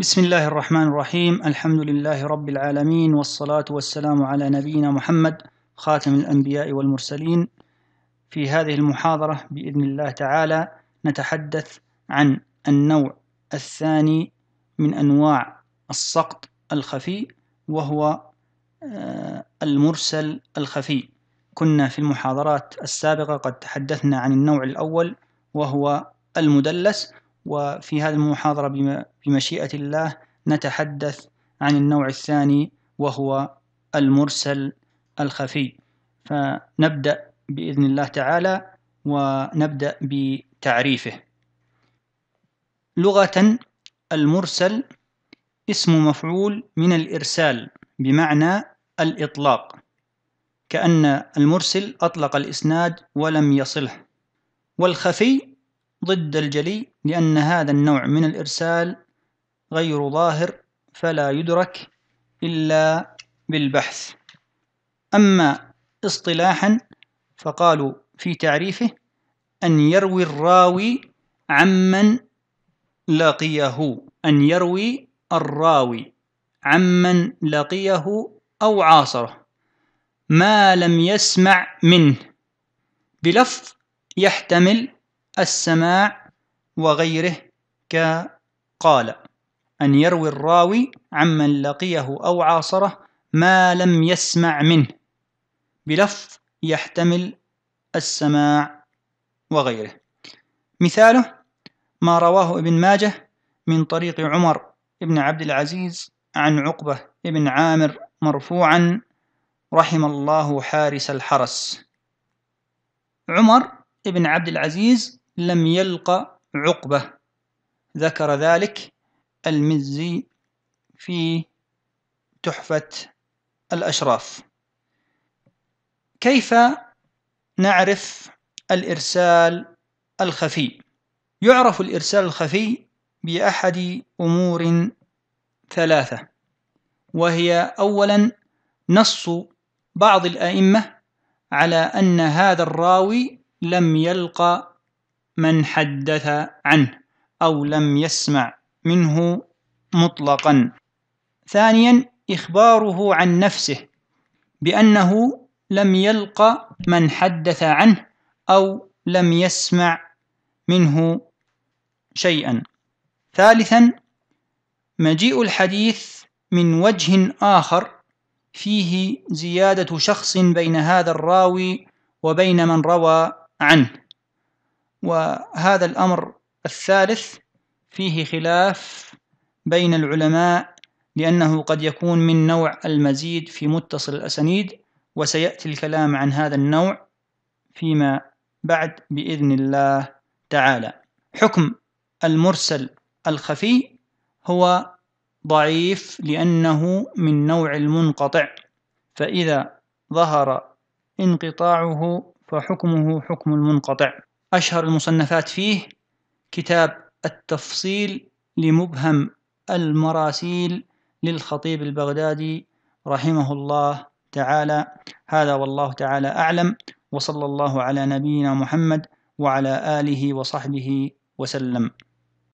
بسم الله الرحمن الرحيم الحمد لله رب العالمين والصلاة والسلام على نبينا محمد خاتم الأنبياء والمرسلين في هذه المحاضرة بإذن الله تعالى نتحدث عن النوع الثاني من أنواع السقط الخفي وهو آه، المرسل الخفي كنا في المحاضرات السابقة قد تحدثنا عن النوع الأول وهو المدلس وفي هذه المحاضرة بمشيئة الله نتحدث عن النوع الثاني وهو المرسل الخفي فنبدأ بإذن الله تعالى ونبدأ بتعريفه لغة المرسل اسم مفعول من الإرسال بمعنى الإطلاق كأن المرسل أطلق الإسناد ولم يصله والخفي ضد الجلي لأن هذا النوع من الإرسال غير ظاهر فلا يدرك إلا بالبحث أما اصطلاحا فقالوا في تعريفه أن يروي الراوي عمن لقيه أن يروي الراوي عمن لقيه أو عاصره ما لم يسمع منه بلفظ يحتمل السماع وغيره كقال أن يروي الراوي عمن لقيه أو عاصره ما لم يسمع منه بلفظ يحتمل السماع وغيره مثاله ما رواه ابن ماجه من طريق عمر بن عبد العزيز عن عقبة بن عامر مرفوعا رحم الله حارس الحرس عمر بن عبد العزيز لم يلق عقبة ذكر ذلك المزي في تحفة الأشراف كيف نعرف الإرسال الخفي يعرف الإرسال الخفي بأحد أمور ثلاثة وهي أولا نص بعض الأئمة على أن هذا الراوي لم يلقى من حدث عنه أو لم يسمع منه مطلقا ثانيا إخباره عن نفسه بأنه لم يلق من حدث عنه أو لم يسمع منه شيئا ثالثا مجيء الحديث من وجه آخر فيه زيادة شخص بين هذا الراوي وبين من روى عنه وهذا الأمر الثالث فيه خلاف بين العلماء لأنه قد يكون من نوع المزيد في متصل الأسانيد وسيأتي الكلام عن هذا النوع فيما بعد بإذن الله تعالى حكم المرسل الخفي هو ضعيف لأنه من نوع المنقطع فإذا ظهر انقطاعه فحكمه حكم المنقطع أشهر المصنفات فيه كتاب التفصيل لمبهم المراسيل للخطيب البغدادي رحمه الله تعالى هذا والله تعالى أعلم وصلى الله على نبينا محمد وعلى آله وصحبه وسلم